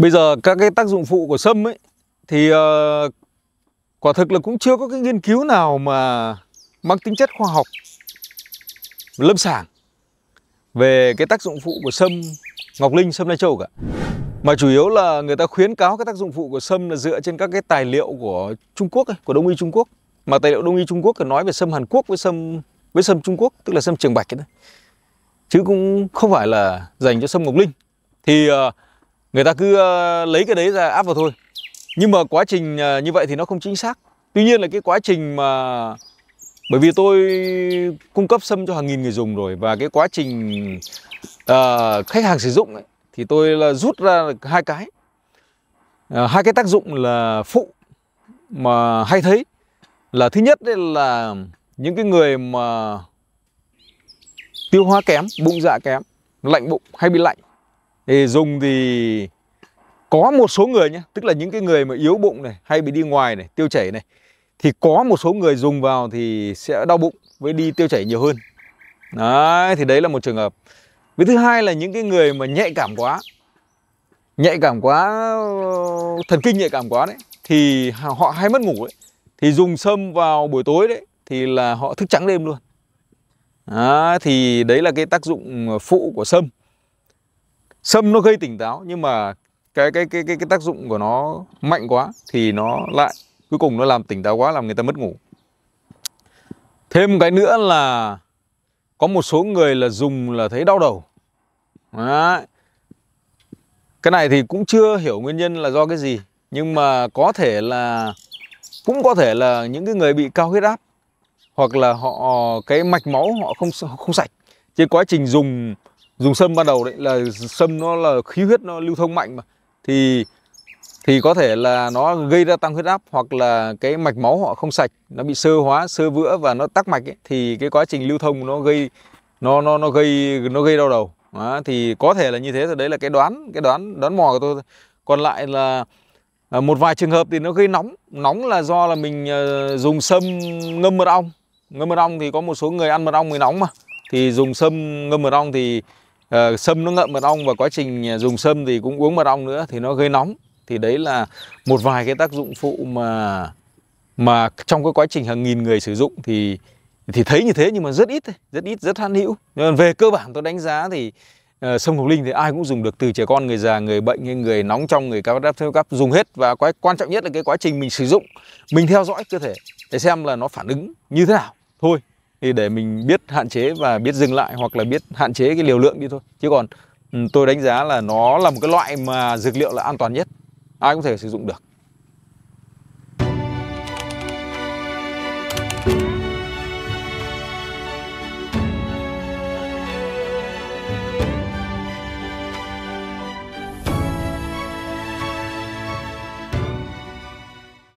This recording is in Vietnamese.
Bây giờ các cái tác dụng phụ của sâm ấy thì uh, quả thực là cũng chưa có cái nghiên cứu nào mà mang tính chất khoa học lâm sàng về cái tác dụng phụ của sâm ngọc linh sâm lai châu cả mà chủ yếu là người ta khuyến cáo cái tác dụng phụ của sâm là dựa trên các cái tài liệu của Trung Quốc ấy, của Đông y Trung Quốc mà tài liệu Đông y Trung Quốc thì nói về sâm Hàn Quốc với sâm với sâm Trung Quốc tức là sâm trường bạch ấy chứ cũng không phải là dành cho sâm ngọc linh thì uh, người ta cứ ờ, lấy cái đấy ra áp vào thôi nhưng mà quá trình ờ, như vậy thì nó không chính xác tuy nhiên là cái quá trình mà bởi vì tôi cung cấp sâm cho hàng nghìn người dùng rồi và cái quá trình uh, khách hàng sử dụng ấy, thì tôi là rút ra hai cái uh, hai cái tác dụng là phụ mà hay thấy là thứ nhất đấy là những cái người mà tiêu hóa kém bụng dạ kém lạnh bụng hay bị lạnh thì dùng thì có một số người nhé tức là những cái người mà yếu bụng này hay bị đi ngoài này tiêu chảy này thì có một số người dùng vào thì sẽ đau bụng với đi tiêu chảy nhiều hơn đấy thì đấy là một trường hợp với thứ hai là những cái người mà nhạy cảm quá nhạy cảm quá thần kinh nhạy cảm quá đấy thì họ hay mất ngủ ấy thì dùng sâm vào buổi tối đấy thì là họ thức trắng đêm luôn à, thì đấy là cái tác dụng phụ của sâm sâm nó gây tỉnh táo nhưng mà cái cái cái cái cái tác dụng của nó mạnh quá thì nó lại cuối cùng nó làm tỉnh táo quá làm người ta mất ngủ thêm một cái nữa là có một số người là dùng là thấy đau đầu Đấy. cái này thì cũng chưa hiểu nguyên nhân là do cái gì nhưng mà có thể là cũng có thể là những cái người bị cao huyết áp hoặc là họ cái mạch máu họ không không sạch trên quá trình dùng dùng sâm ban đầu đấy là sâm nó là khí huyết nó lưu thông mạnh mà thì thì có thể là nó gây ra tăng huyết áp hoặc là cái mạch máu họ không sạch nó bị sơ hóa sơ vữa và nó tắc mạch ấy, thì cái quá trình lưu thông nó gây nó nó nó gây nó gây đau đầu đó, thì có thể là như thế rồi đấy là cái đoán cái đoán đoán mò của tôi còn lại là à, một vài trường hợp thì nó gây nóng nóng là do là mình ờ, dùng sâm ngâm mật ong ngâm mật ong thì có một số người ăn mật ong người nóng mà thì dùng sâm ngâm mật ong thì Ờ, sâm nó ngậm mật ong và quá trình à, dùng sâm thì cũng uống mật ong nữa thì nó gây nóng thì đấy là một vài cái tác dụng phụ mà mà trong cái quá trình hàng nghìn người sử dụng thì thì thấy như thế nhưng mà rất ít rất ít rất hạn hữu. Nhưng về cơ bản tôi đánh giá thì uh, ờ, sông Ngọc Linh thì ai cũng dùng được từ trẻ con, người già, người bệnh hay người nóng trong, người cao đáp theo cấp dùng hết và cái quan trọng nhất là cái quá trình mình sử dụng, mình theo dõi cơ thể để xem là nó phản ứng như thế nào. Thôi thì để mình biết hạn chế và biết dừng lại hoặc là biết hạn chế cái liều lượng đi thôi chứ còn ừ, tôi đánh giá là nó là một cái loại mà dược liệu là an toàn nhất ai cũng thể sử dụng được